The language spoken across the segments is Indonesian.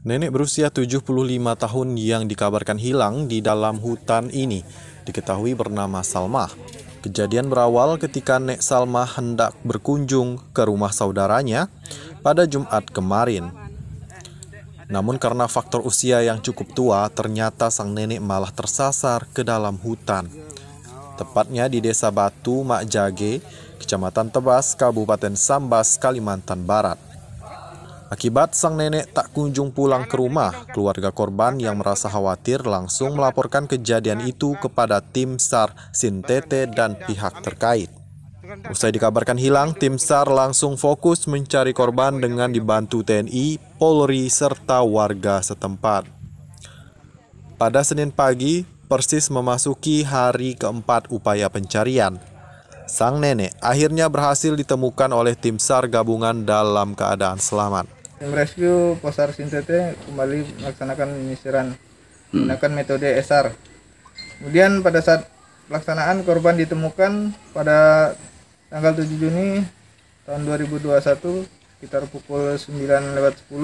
Nenek berusia 75 tahun yang dikabarkan hilang di dalam hutan ini diketahui bernama Salma. Kejadian berawal ketika Nek Salma hendak berkunjung ke rumah saudaranya pada Jumat kemarin. Namun karena faktor usia yang cukup tua, ternyata sang nenek malah tersasar ke dalam hutan. Tepatnya di Desa Batu Makjage, Kecamatan Tebas, Kabupaten Sambas, Kalimantan Barat. Akibat sang nenek tak kunjung pulang ke rumah, keluarga korban yang merasa khawatir langsung melaporkan kejadian itu kepada tim SAR, Sintete, dan pihak terkait. Usai dikabarkan hilang, tim SAR langsung fokus mencari korban dengan dibantu TNI, Polri, serta warga setempat. Pada Senin pagi, persis memasuki hari keempat upaya pencarian. Sang nenek akhirnya berhasil ditemukan oleh tim SAR gabungan dalam keadaan selamat. Tim rescue Posar Sintete kembali melaksanakan penyisiran hmm. menggunakan metode SR. Kemudian pada saat pelaksanaan korban ditemukan pada tanggal 7 Juni tahun 2021 sekitar pukul 9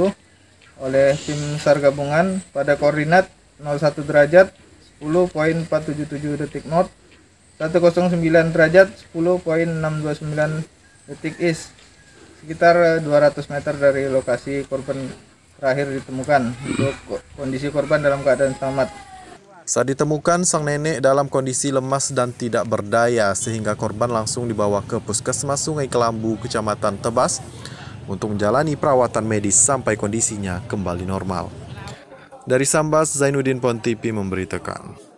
oleh tim SAR gabungan pada koordinat 01 derajat 10.477 detik north 109 derajat 10.629 detik east sekitar 200 eh, meter dari lokasi korban terakhir ditemukan untuk kondisi korban dalam keadaan selamat. Saat ditemukan, sang nenek dalam kondisi lemas dan tidak berdaya sehingga korban langsung dibawa ke puskesmas Sungai Kelambu, Kecamatan Tebas untuk menjalani perawatan medis sampai kondisinya kembali normal. Dari Sambas, Zainuddin Pontipi memberitakan.